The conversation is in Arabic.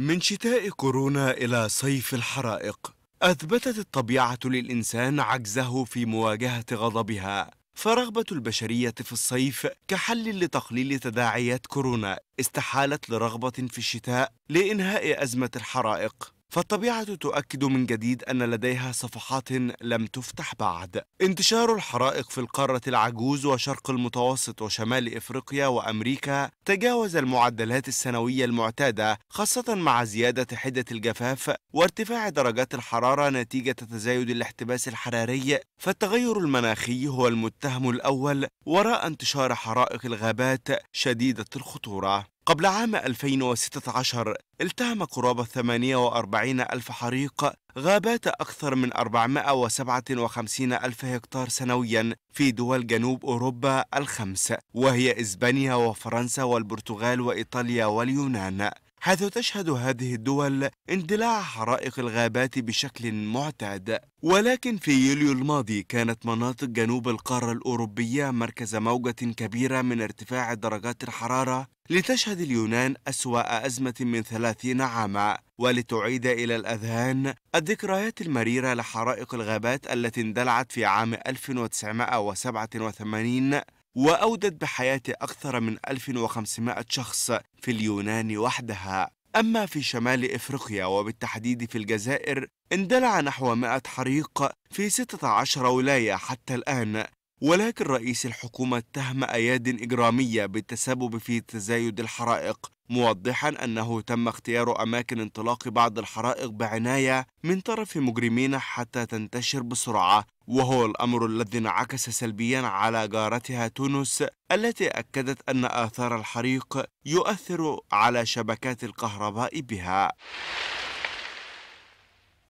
من شتاء كورونا إلى صيف الحرائق أثبتت الطبيعة للإنسان عجزه في مواجهة غضبها فرغبة البشرية في الصيف كحل لتقليل تداعيات كورونا استحالت لرغبة في الشتاء لإنهاء أزمة الحرائق فالطبيعة تؤكد من جديد أن لديها صفحات لم تفتح بعد انتشار الحرائق في القارة العجوز وشرق المتوسط وشمال إفريقيا وأمريكا تجاوز المعدلات السنوية المعتادة خاصة مع زيادة حدة الجفاف وارتفاع درجات الحرارة نتيجة تزايد الاحتباس الحراري فالتغير المناخي هو المتهم الأول وراء انتشار حرائق الغابات شديدة الخطورة قبل عام 2016 التهم قرابة 48 ألف حريق غابات أكثر من 457 ألف هكتار سنويا في دول جنوب أوروبا الخمس وهي إسبانيا وفرنسا والبرتغال وإيطاليا واليونان حيث تشهد هذه الدول اندلاع حرائق الغابات بشكل معتاد ولكن في يوليو الماضي كانت مناطق جنوب القارة الأوروبية مركز موجة كبيرة من ارتفاع درجات الحرارة لتشهد اليونان أسوأ أزمة من ثلاثين عاما ولتعيد إلى الأذهان الذكريات المريرة لحرائق الغابات التي اندلعت في عام 1987 وأودت بحياة أكثر من 1500 شخص في اليونان وحدها أما في شمال إفريقيا وبالتحديد في الجزائر اندلع نحو 100 حريق في 16 ولاية حتى الآن ولكن رئيس الحكومة اتهم أياد إجرامية بالتسبب في تزايد الحرائق موضحا أنه تم اختيار أماكن انطلاق بعض الحرائق بعناية من طرف مجرمين حتى تنتشر بسرعة وهو الأمر الذي انعكس سلبيا على جارتها تونس التي أكدت أن آثار الحريق يؤثر على شبكات الكهرباء بها